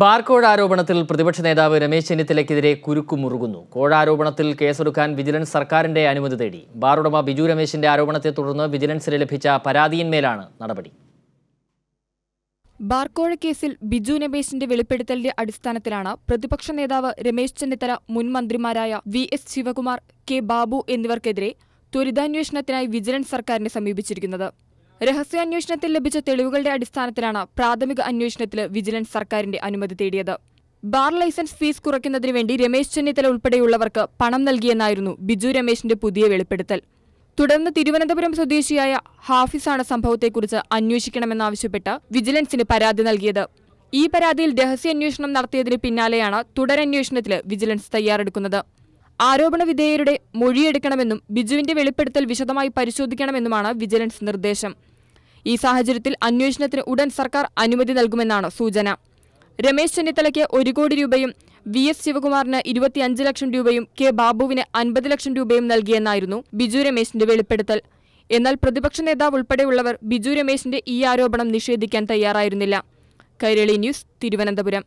barcode ആരോപണത്തിൽ പ്രതിപക്ഷ നേതാവ് രമേശ് ചെന്നിത്തലയ്ക്കെതിരെ കുരുക്കുമുറുകുന്നു കോഴാരോപണത്തിൽ കേസെടുക്കാൻ വിജിലൻസ് സർക്കാരിന്റെ അനുമതി തേടി ബാർ ഉടമ ബിജു രമേശിന്റെ ആരോപണത്തെ തുടർന്ന് വിജിലൻസിന് ലഭിച്ച പരാതിയിന്മേലാണ് നടപടി ബാർക്കോഴ കേസിൽ ബിജു രമേശിന്റെ വെളിപ്പെടുത്തലിന്റെ അടിസ്ഥാനത്തിലാണ് പ്രതിപക്ഷ നേതാവ് രമേശ് ചെന്നിത്തല മുൻ മന്ത്രിമാരായ V S Sivakumar K Babu എന്നിവർക്കെതിരെ ത്വരിതാന്വേഷണത്തിനായി വിജിലൻസ് സർക്കാരിനെ സമീപിച്ചിരിക്കുന്നത് രഹസ്യാന്വേഷണത്തിൽ ലഭിച്ച തെളിവുകളുടെ അടിസ്ഥാനത്തിലാണ് പ്രാഥമിക അന്വേഷണത്തിൽ വിജിലൻസ് സർക്കാരിന്റെ അനുമതി തേടിയത് ബാർ ലൈസൻസ് ഫീസ് കുറയ്ക്കുന്നതിന് വേണ്ടി രമേശ് ചെന്നിത്തല ഉൾപ്പെടെയുള്ളവർക്ക് പണം നൽകിയെന്നായിരുന്നു ബിജു രമേശിന്റെ പുതിയ വെളിപ്പെടുത്തൽ തുടർന്ന് തിരുവനന്തപുരം സ്വദേശിയായ ഹാഫിസാണ് സംഭവത്തെക്കുറിച്ച് അന്വേഷിക്കണമെന്നാവശ്യപ്പെട്ട് വിജിലൻസിന് പരാതി നൽകിയത് ഈ പരാതിയിൽ രഹസ്യാന്വേഷണം നടത്തിയതിന് പിന്നാലെയാണ് തുടരന്വേഷണത്തിൽ വിജിലൻസ് തയ്യാറെടുക്കുന്നത് ആരോപണ വിധേയരുടെ മൊഴിയെടുക്കണമെന്നും ബിജുവിന്റെ വെളിപ്പെടുത്തൽ വിശദമായി പരിശോധിക്കണമെന്നുമാണ് വിജിലൻസ് നിർദ്ദേശം ഈ സാഹചര്യത്തിൽ അന്വേഷണത്തിന് ഉടൻ സർക്കാർ അനുമതി നൽകുമെന്നാണ് സൂചന രമേശ് ചെന്നിത്തലയ്ക്ക് ഒരു കോടി രൂപയും വി എസ് ശിവകുമാറിന് ഇരുപത്തിയഞ്ച് ലക്ഷം രൂപയും കെ ബാബുവിന് അൻപത് ലക്ഷം രൂപയും നൽകിയെന്നായിരുന്നു ബിജു രമേശിന്റെ വെളിപ്പെടുത്തൽ എന്നാൽ പ്രതിപക്ഷ നേതാവ് ഉൾപ്പെടെയുള്ളവർ ബിജു രമേശിന്റെ ഈ ആരോപണം നിഷേധിക്കാൻ തയ്യാറായിരുന്നില്ല കൈരളി ന്യൂസ് തിരുവനന്തപുരം